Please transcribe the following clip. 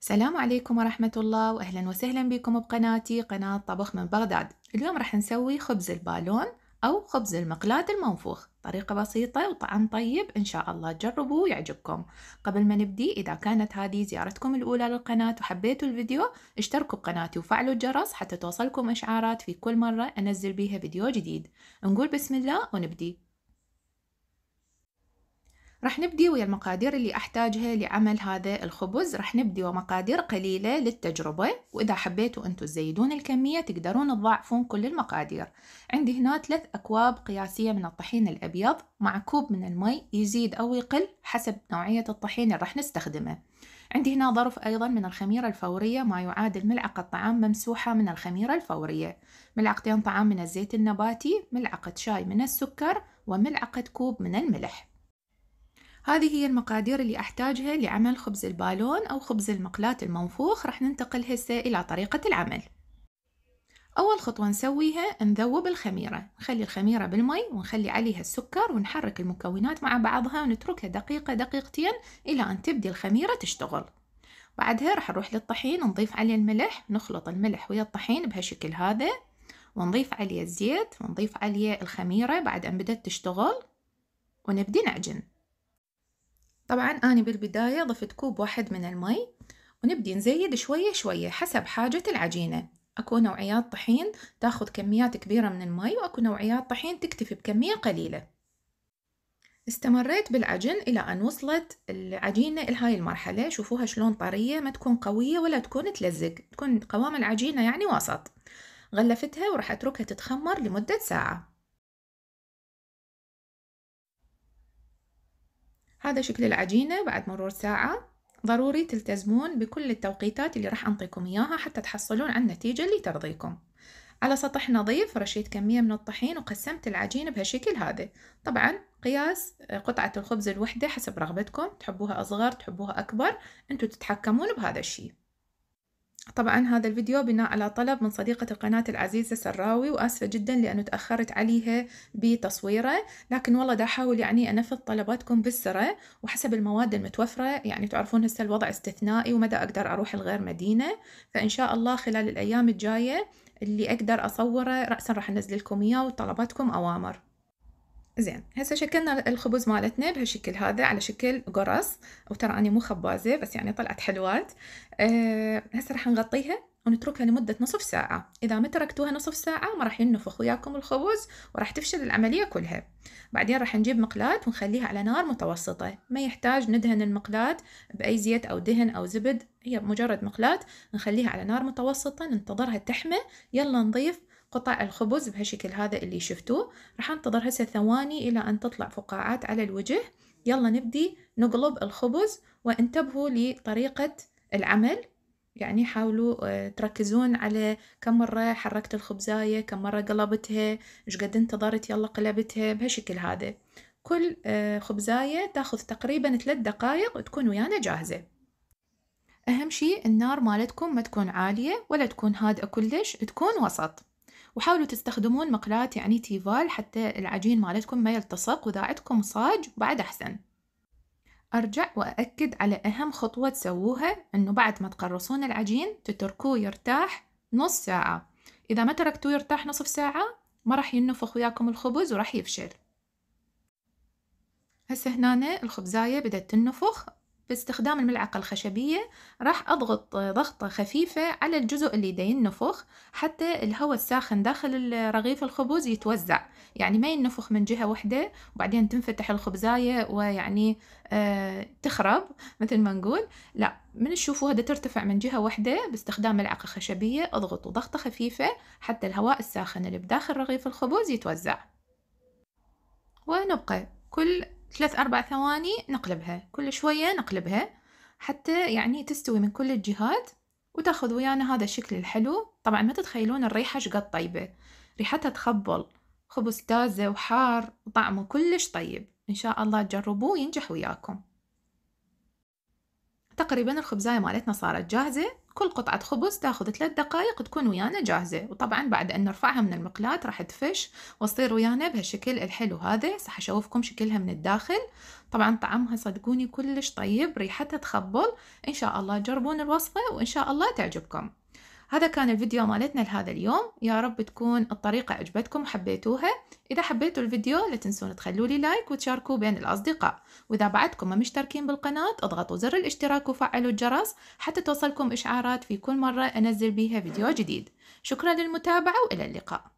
السلام عليكم ورحمة الله وأهلا وسهلا بكم بقناتي قناة طبخ من بغداد اليوم راح نسوي خبز البالون أو خبز المقلاد المنفوخ طريقة بسيطة وطعم طيب إن شاء الله تجربوه ويعجبكم قبل ما نبدي إذا كانت هذه زيارتكم الأولى للقناة وحبيتوا الفيديو اشتركوا بقناتي وفعلوا الجرس حتى توصلكم إشعارات في كل مرة أنزل بيها فيديو جديد نقول بسم الله ونبدي رح نبدي ويا المقادير اللي أحتاجها لعمل هذا الخبز رح نبدي ومقادير قليلة للتجربة وإذا حبيتوا أنتوا تزيدون الكمية تقدرون تضاعفون كل المقادير عندي هنا ثلاث أكواب قياسية من الطحين الأبيض مع كوب من المي يزيد أو يقل حسب نوعية الطحين اللي رح نستخدمه عندي هنا ظرف أيضا من الخميرة الفورية ما يعادل ملعقة طعام ممسوحة من الخميرة الفورية ملعقتين طعام من الزيت النباتي ملعقة شاي من السكر وملعقة كوب من الملح هذه هي المقادير اللي أحتاجها لعمل خبز البالون أو خبز المقلاة المنفوخ راح ننتقل هسه إلى طريقة العمل أول خطوة نسويها نذوب الخميرة نخلي الخميرة بالمي ونخلي عليها السكر ونحرك المكونات مع بعضها ونتركها دقيقة دقيقتين إلى أن تبدي الخميرة تشتغل بعدها راح نروح للطحين نضيف عليه الملح نخلط الملح ويا الطحين بهالشكل هذا ونضيف عليه الزيت ونضيف عليه الخميرة بعد أن بدت تشتغل ونبدي نعجن طبعا أنا بالبداية ضفت كوب واحد من المي ونبدي نزيد شوية شوية حسب حاجة العجينة أكو نوعيات طحين تاخذ كميات كبيرة من المي وأكو نوعيات طحين تكتفي بكمية قليلة استمريت بالعجن إلى أن وصلت العجينة لهاي المرحلة شوفوها شلون طرية ما تكون قوية ولا تكون تلزق تكون قوام العجينة يعني وسط غلفتها وراح أتركها تتخمر لمدة ساعة هذا شكل العجينة بعد مرور ساعة ضروري تلتزمون بكل التوقيتات اللي راح أنطيكم إياها حتى تحصلون على النتيجة اللي ترضيكم على سطح نظيف رشيت كمية من الطحين وقسمت العجينة بهالشكل هذا طبعا قياس آه، قطعة الخبز الوحدة حسب رغبتكم تحبوها أصغر تحبوها أكبر أنتوا تتحكمون بهذا الشيء طبعا هذا الفيديو بناء على طلب من صديقة القناة العزيزة سراوي وآسفة جدا لأنه تأخرت عليها بتصويره لكن والله دا أحاول يعني أنفذ طلباتكم بالسرة وحسب المواد المتوفرة يعني تعرفون هسه الوضع استثنائي ومدى أقدر أروح الغير مدينة فإن شاء الله خلال الأيام الجاية اللي أقدر أصوره رأسا راح أنزل لكم إياه وطلباتكم أوامر زين هسه شكلنا الخبز مالتنا بهالشكل هذا على شكل قرص وترى اني مو خبازه بس يعني طلعت حلوات أه هسه راح نغطيها ونتركها لمدة نصف ساعة إذا ما تركتوها نصف ساعة ما راح ينفخ وياكم الخبز وراح تفشل العملية كلها بعدين راح نجيب مقلاة ونخليها على نار متوسطة ما يحتاج ندهن المقلاة بأي زيت أو دهن أو زبد هي مجرد مقلاة نخليها على نار متوسطة ننتظرها تحمى يلا نضيف قطع الخبز بهالشكل هذا اللي شفتوه راح انتظر هسه ثواني إلى أن تطلع فقاعات على الوجه يلا نبدي نقلب الخبز وانتبهوا لطريقة العمل يعني حاولوا آه، تركزون على كم مرة حركت الخبزاية كم مرة قلبتها شقد انتظرت يلا قلبتها بهالشكل هذا كل آه، خبزاية تاخذ تقريبا ثلاث دقائق وتكون ويانا جاهزة أهم شيء النار مالتكم ما تكون عالية ولا تكون هادئة كلش تكون وسط وحاولوا تستخدمون مقلاة يعني تيفال حتى العجين مالتكم ما يلتصق وإذا عندكم صاج بعد أحسن أرجع وأأكد على أهم خطوة تسووها أنه بعد ما تقرصون العجين تتركوه يرتاح نص ساعة إذا ما تركتوه يرتاح نصف ساعة ما راح ينفخ وياكم الخبز وراح يفشل هسه هنا الخبزاية بدأت تنفخ باستخدام الملعقة الخشبية راح أضغط ضغطة خفيفة على الجزء اللي دا ينفخ حتى الهواء الساخن داخل رغيف الخبز يتوزع يعني ما ينفخ من جهة واحدة وبعدين تنفتح الخبزاية ويعني آه تخرب مثل ما نقول لا من تشوفوا هذا ترتفع من جهة واحدة باستخدام ملعقة خشبية اضغطوا ضغطة خفيفة حتى الهواء الساخن اللي بداخل رغيف الخبز يتوزع ونبقى كل ثلاث أربع ثواني نقلبها كل شوية نقلبها حتى يعني تستوي من كل الجهات وتاخذ ويانا هذا الشكل الحلو طبعا ما تتخيلون الريحة شقد طيبة ريحتها تخبل خبز تازة وحار وطعمه كلش طيب إن شاء الله تجربوه وينجح وياكم تقريبا الخبزاية مالتنا صارت جاهزة كل قطعة خبز تاخذ ثلاث دقائق تكون ويانا جاهزة وطبعا بعد أن نرفعها من المقلاة راح تفش وتصير ويانا بهالشكل الحلو هذا راح أشوفكم شكلها من الداخل طبعا طعمها صدقوني كلش طيب ريحتها تخبل إن شاء الله جربون الوصفة وإن شاء الله تعجبكم هذا كان الفيديو مالتنا لهذا اليوم يا رب تكون الطريقة عجبتكم وحبيتوها إذا حبيتوا الفيديو لا تنسون تخلوا لي لايك وتشاركوا بين الأصدقاء وإذا بعدكم ما مشتركين بالقناة اضغطوا زر الاشتراك وفعلوا الجرس حتى توصلكم إشعارات في كل مرة أنزل بيها فيديو جديد شكرا للمتابعة وإلى اللقاء